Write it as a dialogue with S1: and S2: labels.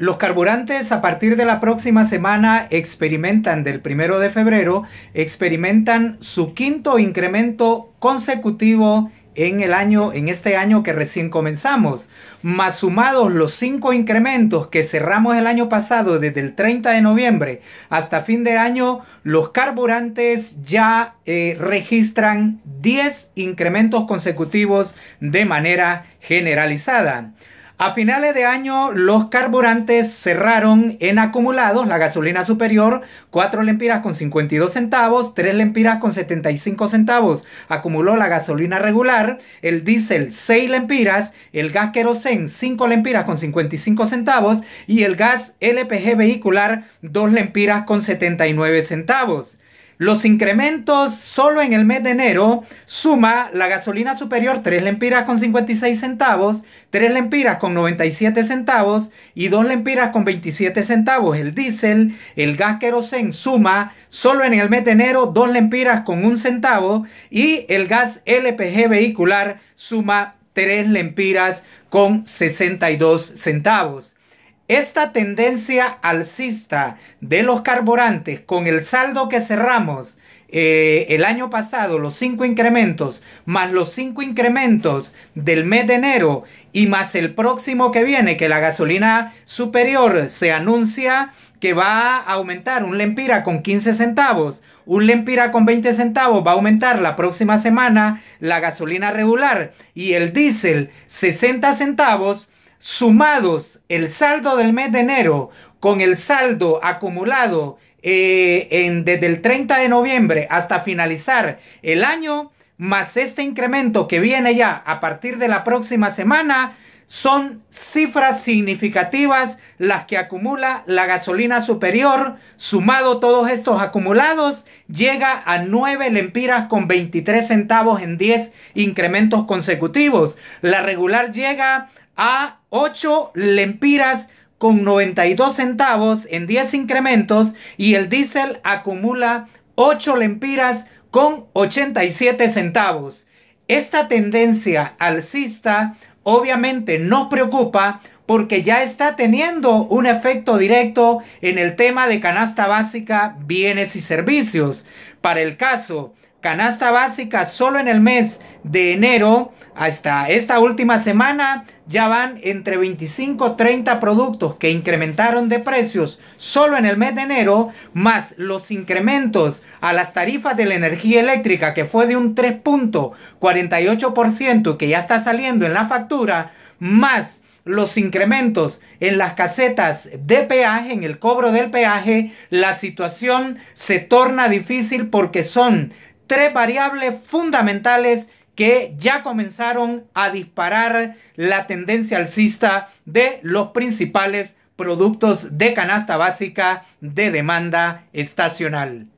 S1: Los carburantes a partir de la próxima semana experimentan, del primero de febrero, experimentan su quinto incremento consecutivo en el año, en este año que recién comenzamos. Más sumados los cinco incrementos que cerramos el año pasado desde el 30 de noviembre hasta fin de año, los carburantes ya eh, registran 10 incrementos consecutivos de manera generalizada. A finales de año, los carburantes cerraron en acumulados la gasolina superior, 4 lempiras con 52 centavos, 3 lempiras con 75 centavos. Acumuló la gasolina regular, el diésel 6 lempiras, el gas querosen 5 lempiras con 55 centavos y el gas LPG vehicular 2 lempiras con 79 centavos. Los incrementos solo en el mes de enero suma la gasolina superior 3 lempiras con 56 centavos, 3 lempiras con 97 centavos y 2 lempiras con 27 centavos. El diésel, el gas querosen suma solo en el mes de enero 2 lempiras con 1 centavo y el gas LPG vehicular suma 3 lempiras con 62 centavos. Esta tendencia alcista de los carburantes con el saldo que cerramos eh, el año pasado, los cinco incrementos, más los cinco incrementos del mes de enero y más el próximo que viene, que la gasolina superior se anuncia que va a aumentar un lempira con 15 centavos, un lempira con 20 centavos va a aumentar la próxima semana la gasolina regular y el diésel 60 centavos sumados el saldo del mes de enero con el saldo acumulado eh, desde el 30 de noviembre hasta finalizar el año, más este incremento que viene ya a partir de la próxima semana, son cifras significativas las que acumula la gasolina superior, sumado todos estos acumulados, llega a 9 lempiras con 23 centavos en 10 incrementos consecutivos. La regular llega a 8 lempiras con 92 centavos en 10 incrementos y el diésel acumula 8 lempiras con 87 centavos. Esta tendencia alcista obviamente nos preocupa porque ya está teniendo un efecto directo en el tema de canasta básica, bienes y servicios. Para el caso Canasta básica solo en el mes de enero hasta esta última semana ya van entre 25 30 productos que incrementaron de precios solo en el mes de enero, más los incrementos a las tarifas de la energía eléctrica que fue de un 3.48% que ya está saliendo en la factura, más los incrementos en las casetas de peaje, en el cobro del peaje, la situación se torna difícil porque son tres variables fundamentales que ya comenzaron a disparar la tendencia alcista de los principales productos de canasta básica de demanda estacional.